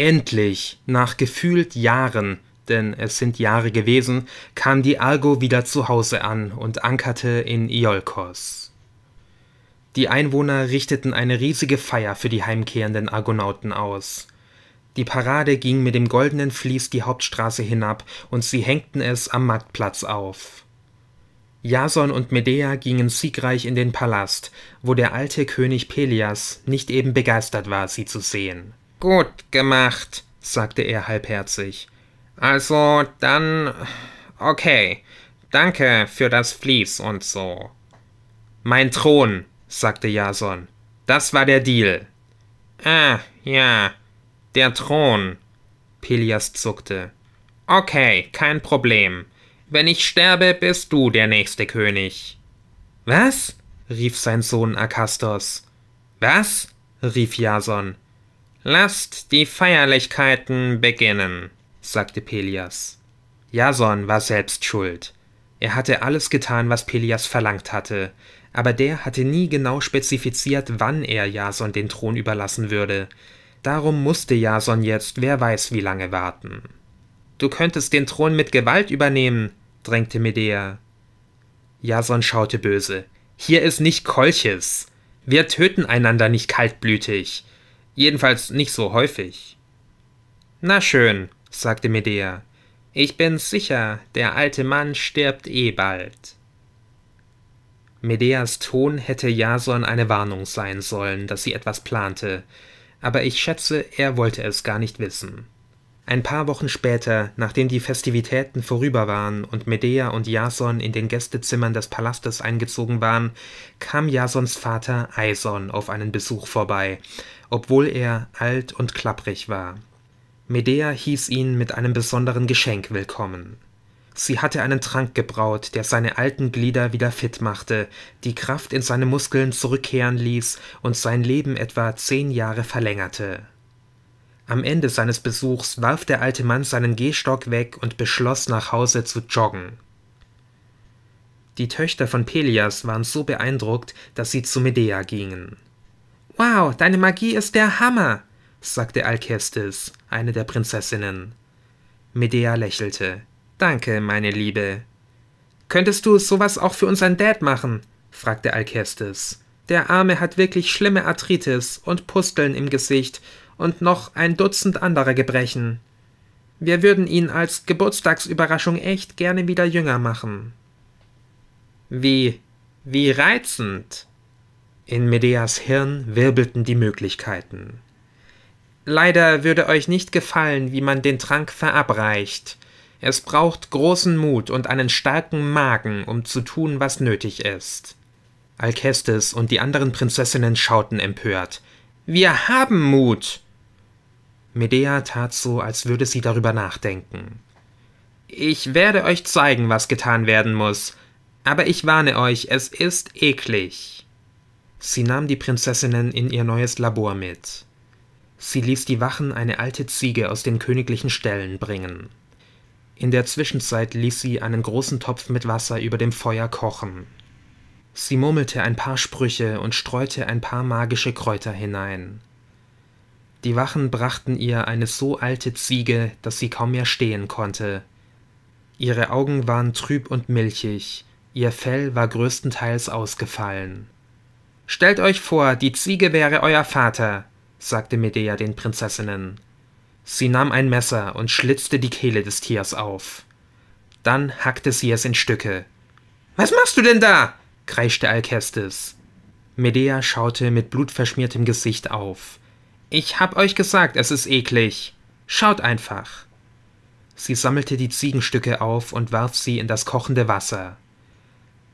Endlich, nach gefühlt Jahren, denn es sind Jahre gewesen, kam die Argo wieder zu Hause an und ankerte in Iolkos. Die Einwohner richteten eine riesige Feier für die heimkehrenden Argonauten aus. Die Parade ging mit dem goldenen Vlies die Hauptstraße hinab und sie hängten es am Marktplatz auf. Jason und Medea gingen siegreich in den Palast, wo der alte König Pelias nicht eben begeistert war, sie zu sehen. Gut gemacht, sagte er halbherzig. Also dann. Okay. Danke für das Vlies und so. Mein Thron, sagte Jason. Das war der Deal. Ah, ja. Der Thron. Pelias zuckte. Okay, kein Problem. Wenn ich sterbe, bist du der nächste König. Was? rief sein Sohn Akastos. Was? rief Jason. Lasst die Feierlichkeiten beginnen, sagte Pelias. Jason war selbst schuld. Er hatte alles getan, was Pelias verlangt hatte, aber der hatte nie genau spezifiziert, wann er Jason den Thron überlassen würde. Darum musste Jason jetzt wer weiß wie lange warten. Du könntest den Thron mit Gewalt übernehmen, drängte Medea. Jason schaute böse. Hier ist nicht Kolches. Wir töten einander nicht kaltblütig. Jedenfalls nicht so häufig. Na schön, sagte Medea. Ich bin sicher, der alte Mann stirbt eh bald. Medeas Ton hätte Jason eine Warnung sein sollen, dass sie etwas plante, aber ich schätze, er wollte es gar nicht wissen. Ein paar Wochen später, nachdem die Festivitäten vorüber waren und Medea und Jason in den Gästezimmern des Palastes eingezogen waren, kam Jasons Vater Aison auf einen Besuch vorbei, obwohl er alt und klapprig war. Medea hieß ihn mit einem besonderen Geschenk willkommen. Sie hatte einen Trank gebraut, der seine alten Glieder wieder fit machte, die Kraft in seine Muskeln zurückkehren ließ und sein Leben etwa zehn Jahre verlängerte. Am Ende seines Besuchs warf der alte Mann seinen Gehstock weg und beschloss, nach Hause zu joggen. Die Töchter von Pelias waren so beeindruckt, dass sie zu Medea gingen. Wow, deine Magie ist der Hammer, sagte Alkestis, eine der Prinzessinnen. Medea lächelte. Danke, meine Liebe. Könntest du sowas auch für unseren Dad machen? fragte Alkestis. Der Arme hat wirklich schlimme Arthritis und Pusteln im Gesicht und noch ein Dutzend anderer Gebrechen. Wir würden ihn als Geburtstagsüberraschung echt gerne wieder jünger machen. Wie, wie reizend! In Medeas Hirn wirbelten die Möglichkeiten. Leider würde euch nicht gefallen, wie man den Trank verabreicht. Es braucht großen Mut und einen starken Magen, um zu tun, was nötig ist. Alkestis und die anderen Prinzessinnen schauten empört. Wir haben Mut! Medea tat so, als würde sie darüber nachdenken. Ich werde euch zeigen, was getan werden muss, aber ich warne euch, es ist eklig. Sie nahm die Prinzessinnen in ihr neues Labor mit. Sie ließ die Wachen eine alte Ziege aus den königlichen Ställen bringen. In der Zwischenzeit ließ sie einen großen Topf mit Wasser über dem Feuer kochen. Sie murmelte ein paar Sprüche und streute ein paar magische Kräuter hinein. Die Wachen brachten ihr eine so alte Ziege, dass sie kaum mehr stehen konnte. Ihre Augen waren trüb und milchig, ihr Fell war größtenteils ausgefallen. Stellt euch vor, die Ziege wäre euer Vater, sagte Medea den Prinzessinnen. Sie nahm ein Messer und schlitzte die Kehle des Tiers auf. Dann hackte sie es in Stücke. Was machst du denn da? kreischte Alkestis. Medea schaute mit blutverschmiertem Gesicht auf. Ich hab euch gesagt, es ist eklig. Schaut einfach. Sie sammelte die Ziegenstücke auf und warf sie in das kochende Wasser.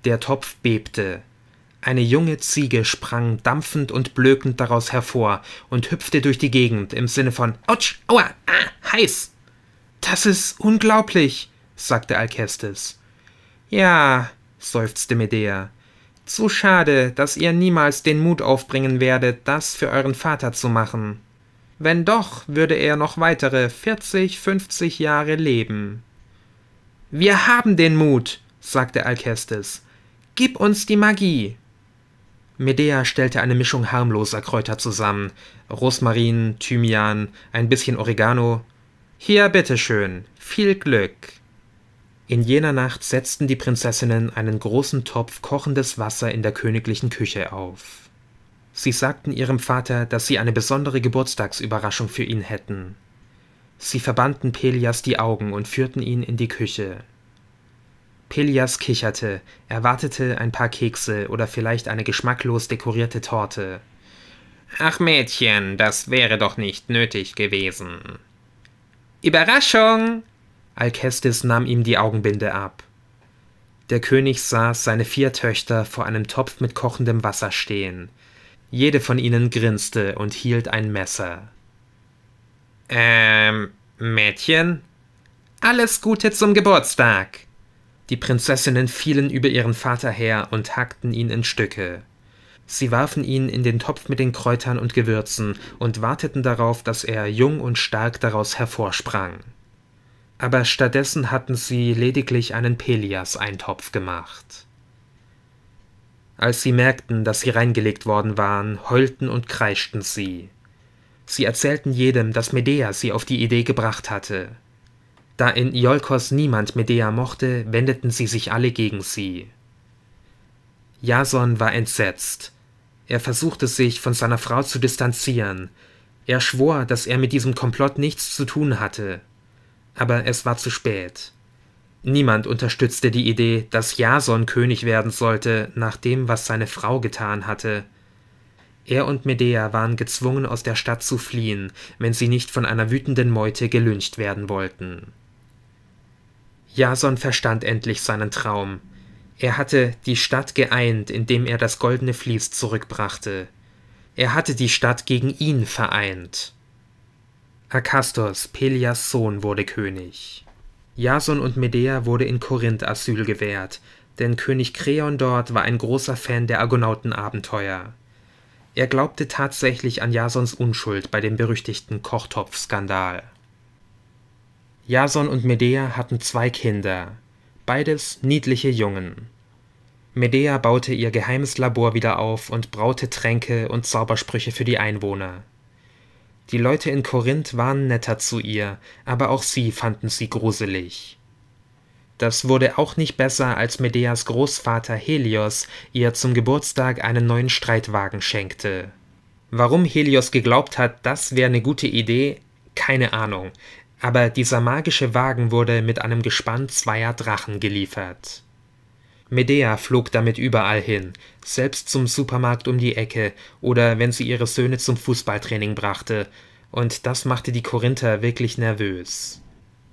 Der Topf bebte. Eine junge Ziege sprang dampfend und blökend daraus hervor und hüpfte durch die Gegend im Sinne von Autsch, aua, ah, heiß. Das ist unglaublich, sagte Alkestis. Ja, seufzte Medea. Zu schade, dass ihr niemals den Mut aufbringen werdet, das für euren Vater zu machen. Wenn doch, würde er noch weitere 40, 50 Jahre leben. Wir haben den Mut, sagte Alkestes. Gib uns die Magie. Medea stellte eine Mischung harmloser Kräuter zusammen: Rosmarin, Thymian, ein bisschen Oregano. Hier, bitteschön, viel Glück. In jener Nacht setzten die Prinzessinnen einen großen Topf kochendes Wasser in der königlichen Küche auf. Sie sagten ihrem Vater, dass sie eine besondere Geburtstagsüberraschung für ihn hätten. Sie verbanden Pelias die Augen und führten ihn in die Küche. Pelias kicherte, erwartete ein paar Kekse oder vielleicht eine geschmacklos dekorierte Torte. Ach Mädchen, das wäre doch nicht nötig gewesen. Überraschung! Alkestis nahm ihm die Augenbinde ab. Der König sah seine vier Töchter vor einem Topf mit kochendem Wasser stehen. Jede von ihnen grinste und hielt ein Messer. Ähm, Mädchen? Alles Gute zum Geburtstag! Die Prinzessinnen fielen über ihren Vater her und hackten ihn in Stücke. Sie warfen ihn in den Topf mit den Kräutern und Gewürzen und warteten darauf, dass er jung und stark daraus hervorsprang aber stattdessen hatten sie lediglich einen Pelias-Eintopf gemacht. Als sie merkten, dass sie reingelegt worden waren, heulten und kreischten sie. Sie erzählten jedem, dass Medea sie auf die Idee gebracht hatte. Da in Iolkos niemand Medea mochte, wendeten sie sich alle gegen sie. Jason war entsetzt. Er versuchte sich von seiner Frau zu distanzieren. Er schwor, dass er mit diesem Komplott nichts zu tun hatte aber es war zu spät. Niemand unterstützte die Idee, dass Jason König werden sollte, nach dem, was seine Frau getan hatte. Er und Medea waren gezwungen, aus der Stadt zu fliehen, wenn sie nicht von einer wütenden Meute gelüncht werden wollten. Jason verstand endlich seinen Traum. Er hatte die Stadt geeint, indem er das goldene Vlies zurückbrachte. Er hatte die Stadt gegen ihn vereint. Akastos, Pelias Sohn, wurde König. Jason und Medea wurde in Korinth Asyl gewährt, denn König Kreon dort war ein großer Fan der Argonautenabenteuer. Er glaubte tatsächlich an Jasons Unschuld bei dem berüchtigten Kochtopfskandal. Jason und Medea hatten zwei Kinder, beides niedliche Jungen. Medea baute ihr geheimes Labor wieder auf und braute Tränke und Zaubersprüche für die Einwohner. Die Leute in Korinth waren netter zu ihr, aber auch sie fanden sie gruselig. Das wurde auch nicht besser, als Medeas Großvater Helios ihr zum Geburtstag einen neuen Streitwagen schenkte. Warum Helios geglaubt hat, das wäre eine gute Idee, keine Ahnung, aber dieser magische Wagen wurde mit einem Gespann zweier Drachen geliefert. Medea flog damit überall hin, selbst zum Supermarkt um die Ecke oder wenn sie ihre Söhne zum Fußballtraining brachte, und das machte die Korinther wirklich nervös.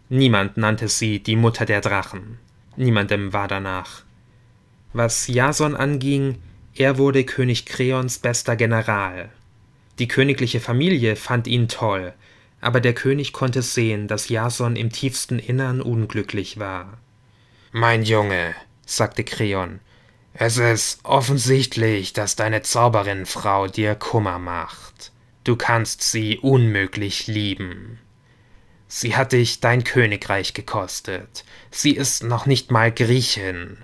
Niemand nannte sie die Mutter der Drachen. Niemandem war danach. Was Jason anging, er wurde König Kreons bester General. Die königliche Familie fand ihn toll, aber der König konnte sehen, dass Jason im tiefsten Innern unglücklich war. Mein Junge, sagte Kreon. Es ist offensichtlich, dass deine Zauberinfrau dir Kummer macht. Du kannst sie unmöglich lieben. Sie hat dich dein Königreich gekostet. Sie ist noch nicht mal Griechin.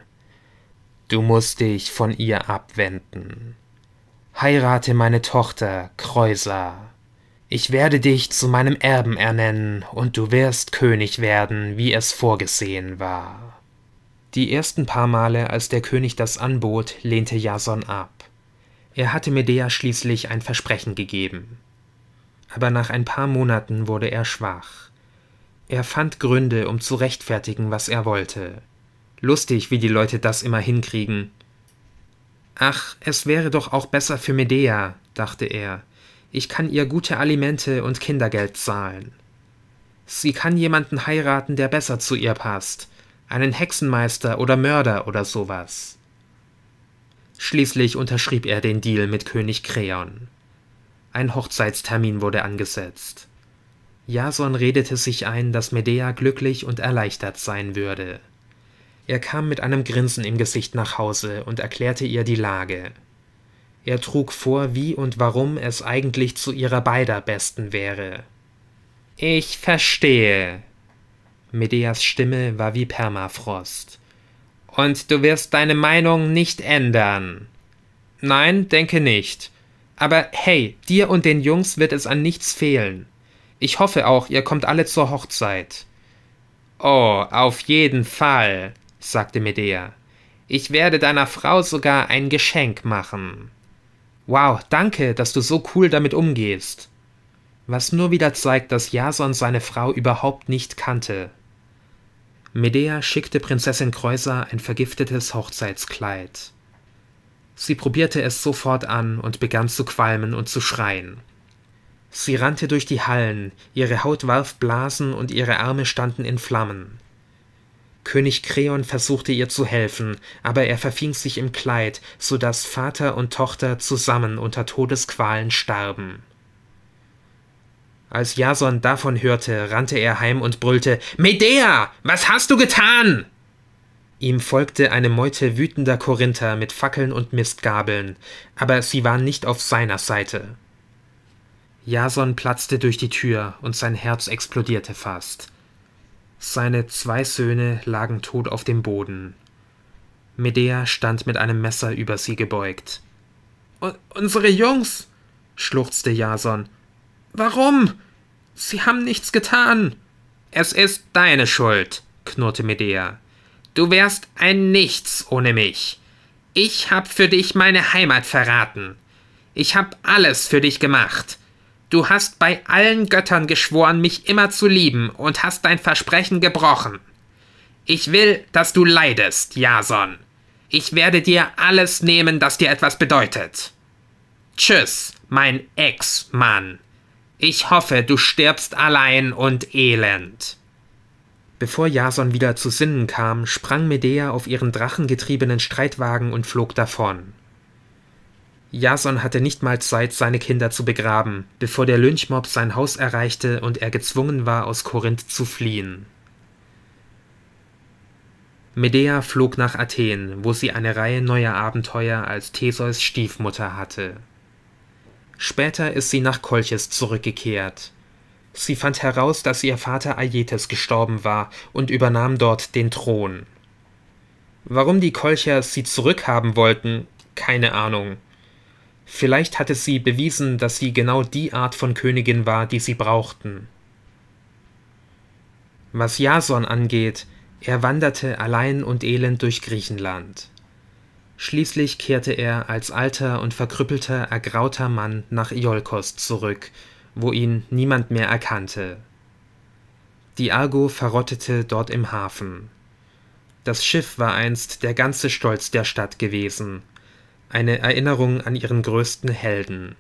Du musst dich von ihr abwenden. Heirate meine Tochter, Kreusa. Ich werde dich zu meinem Erben ernennen, und du wirst König werden, wie es vorgesehen war. Die ersten paar Male, als der König das anbot, lehnte Jason ab. Er hatte Medea schließlich ein Versprechen gegeben. Aber nach ein paar Monaten wurde er schwach. Er fand Gründe, um zu rechtfertigen, was er wollte. Lustig, wie die Leute das immer hinkriegen. Ach, es wäre doch auch besser für Medea, dachte er. Ich kann ihr gute Alimente und Kindergeld zahlen. Sie kann jemanden heiraten, der besser zu ihr passt einen Hexenmeister oder Mörder oder sowas. Schließlich unterschrieb er den Deal mit König Kreon. Ein Hochzeitstermin wurde angesetzt. Jason redete sich ein, dass Medea glücklich und erleichtert sein würde. Er kam mit einem Grinsen im Gesicht nach Hause und erklärte ihr die Lage. Er trug vor, wie und warum es eigentlich zu ihrer beider Besten wäre. Ich verstehe, Medeas Stimme war wie Permafrost. Und du wirst deine Meinung nicht ändern. Nein, denke nicht. Aber hey, dir und den Jungs wird es an nichts fehlen. Ich hoffe auch, ihr kommt alle zur Hochzeit. Oh, auf jeden Fall, sagte Medea. Ich werde deiner Frau sogar ein Geschenk machen. Wow, danke, dass du so cool damit umgehst. Was nur wieder zeigt, dass Jason seine Frau überhaupt nicht kannte. Medea schickte Prinzessin Kreusa ein vergiftetes Hochzeitskleid. Sie probierte es sofort an und begann zu qualmen und zu schreien. Sie rannte durch die Hallen, ihre Haut warf Blasen und ihre Arme standen in Flammen. König Kreon versuchte ihr zu helfen, aber er verfing sich im Kleid, so daß Vater und Tochter zusammen unter Todesqualen starben. Als Jason davon hörte, rannte er heim und brüllte Medea, was hast du getan? Ihm folgte eine Meute wütender Korinther mit Fackeln und Mistgabeln, aber sie waren nicht auf seiner Seite. Jason platzte durch die Tür und sein Herz explodierte fast. Seine zwei Söhne lagen tot auf dem Boden. Medea stand mit einem Messer über sie gebeugt. Unsere Jungs, schluchzte Jason. Warum? Sie haben nichts getan. Es ist deine Schuld, knurrte Medea. Du wärst ein Nichts ohne mich. Ich hab für dich meine Heimat verraten. Ich hab alles für dich gemacht. Du hast bei allen Göttern geschworen, mich immer zu lieben und hast dein Versprechen gebrochen. Ich will, dass du leidest, Jason. Ich werde dir alles nehmen, das dir etwas bedeutet. Tschüss, mein Ex-Mann. Ich hoffe, du stirbst allein und elend. Bevor Jason wieder zu Sinnen kam, sprang Medea auf ihren drachengetriebenen Streitwagen und flog davon. Jason hatte nicht mal Zeit, seine Kinder zu begraben, bevor der Lynchmob sein Haus erreichte und er gezwungen war, aus Korinth zu fliehen. Medea flog nach Athen, wo sie eine Reihe neuer Abenteuer als Theseus Stiefmutter hatte. Später ist sie nach Kolchis zurückgekehrt. Sie fand heraus, dass ihr Vater Aietes gestorben war und übernahm dort den Thron. Warum die Kolcher sie zurückhaben wollten, keine Ahnung. Vielleicht hatte sie bewiesen, dass sie genau die Art von Königin war, die sie brauchten. Was Jason angeht, er wanderte allein und elend durch Griechenland. Schließlich kehrte er als alter und verkrüppelter, ergrauter Mann nach Iolkos zurück, wo ihn niemand mehr erkannte. Die Argo verrottete dort im Hafen. Das Schiff war einst der ganze Stolz der Stadt gewesen, eine Erinnerung an ihren größten Helden.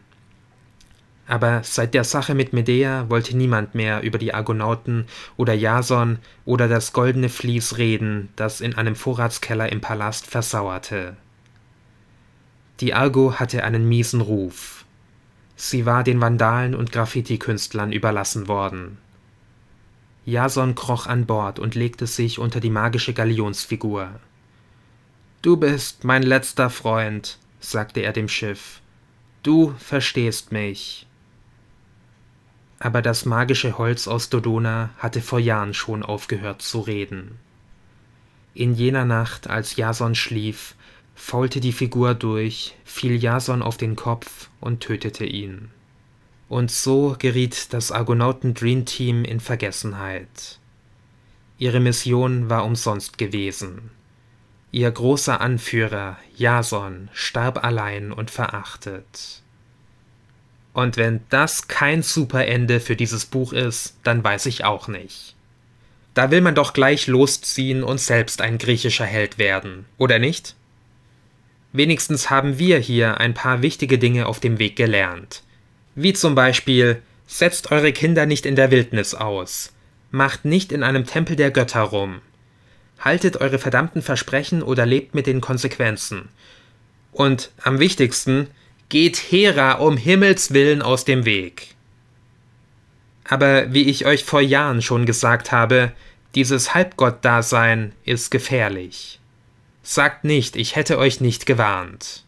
Aber seit der Sache mit Medea wollte niemand mehr über die Argonauten oder Jason oder das goldene Vlies reden, das in einem Vorratskeller im Palast versauerte. Die Argo hatte einen miesen Ruf. Sie war den Vandalen und Graffiti-Künstlern überlassen worden. Jason kroch an Bord und legte sich unter die magische Galionsfigur. Du bist mein letzter Freund, sagte er dem Schiff. Du verstehst mich. Aber das magische Holz aus Dodona hatte vor Jahren schon aufgehört zu reden. In jener Nacht, als Jason schlief, faulte die Figur durch, fiel Jason auf den Kopf und tötete ihn. Und so geriet das Argonauten Dream Team in Vergessenheit. Ihre Mission war umsonst gewesen. Ihr großer Anführer, Jason, starb allein und verachtet. Und wenn das kein Superende für dieses Buch ist, dann weiß ich auch nicht. Da will man doch gleich losziehen und selbst ein griechischer Held werden, oder nicht? Wenigstens haben wir hier ein paar wichtige Dinge auf dem Weg gelernt. Wie zum Beispiel, setzt eure Kinder nicht in der Wildnis aus. Macht nicht in einem Tempel der Götter rum. Haltet eure verdammten Versprechen oder lebt mit den Konsequenzen. Und am wichtigsten, geht Hera um Himmels willen aus dem Weg. Aber wie ich euch vor Jahren schon gesagt habe, dieses Halbgott-Dasein ist gefährlich. Sagt nicht, ich hätte euch nicht gewarnt.